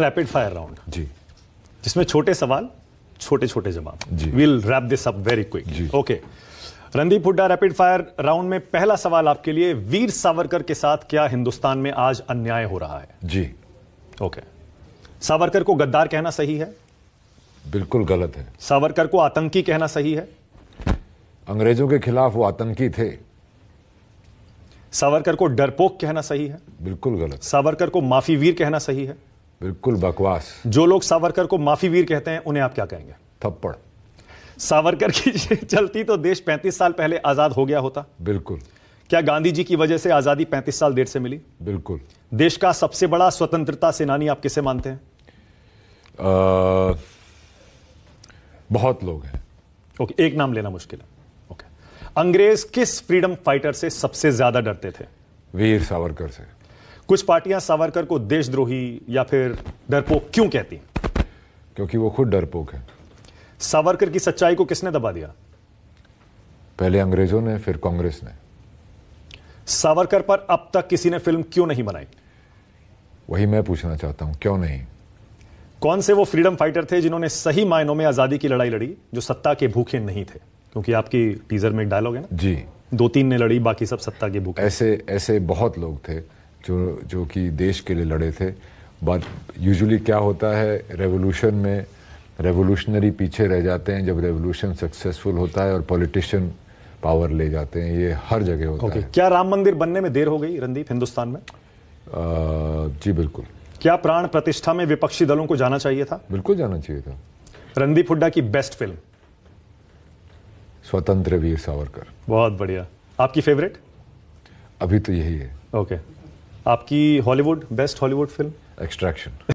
Rapid fire round जी जिसमें छोटे सवाल छोटे छोटे जवाब will wrap this up very quick okay Randeep Hooda rapid fire round में पहला सवाल आपके लिए वीर सावरकर के साथ क्या हिंदुस्तान में आज अन्याय हो रहा है जी ओके सावरकर को गद्दार कहना सही है बिल्कुल गलत है सावरकर को आतंकी कहना सही है अंग्रेजों के खिलाफ वो आतंकी थे सावरकर को डरपोक कहना सही है बिल्कुल गलत सावरकर को माफी वीर कहना सही है बिल्कुल बकवास जो लोग सावरकर को माफी वीर कहते हैं उन्हें आप क्या कहेंगे थप्पड़ सावरकर की चलती तो देश 35 साल पहले आजाद हो गया होता बिल्कुल क्या गांधी जी की वजह से आजादी 35 साल देर से मिली बिल्कुल देश का सबसे बड़ा स्वतंत्रता सेनानी आप किसे मानते हैं आ, बहुत लोग हैं ओके एक नाम लेना मुश्किल है ओके अंग्रेज किस फ्रीडम फाइटर से सबसे ज्यादा डरते थे वीर सावरकर से कुछ पार्टियां सावरकर को देशद्रोही या फिर डरपोक क्यों कहती क्योंकि वो खुद डरपोक है सावरकर की सच्चाई को किसने दबा दिया पहले अंग्रेजों ने फिर कांग्रेस ने सावरकर पर अब तक किसी ने फिल्म क्यों नहीं बनाई वही मैं पूछना चाहता हूं क्यों नहीं कौन से वो फ्रीडम फाइटर थे जिन्होंने सही मायनों में आजादी की लड़ाई लड़ी जो सत्ता के भूखे नहीं थे क्योंकि आपकी टीजर में एक डायलॉग है ना जी दो तीन ने लड़ी बाकी सब सत्ता के भूखे ऐसे ऐसे बहुत लोग थे जो जो कि देश के लिए लड़े थे बट यूजुअली क्या होता है रेवोल्यूशन में रेवोल्यूशनरी पीछे रह जाते हैं जब रेवोल्यूशन सक्सेसफुल होता है और पॉलिटिशियन पावर ले जाते हैं ये हर जगह होता okay. है क्या राम मंदिर बनने में देर हो गई रणदीप हिंदुस्तान में आ, जी बिल्कुल क्या प्राण प्रतिष्ठा में विपक्षी दलों को जाना चाहिए था बिल्कुल जाना चाहिए था रणदीप हुड्डा की बेस्ट फिल्म स्वतंत्र वीर सावरकर बहुत बढ़िया आपकी फेवरेट अभी तो यही है ओके okay. आपकी Hollywood best Hollywood film extraction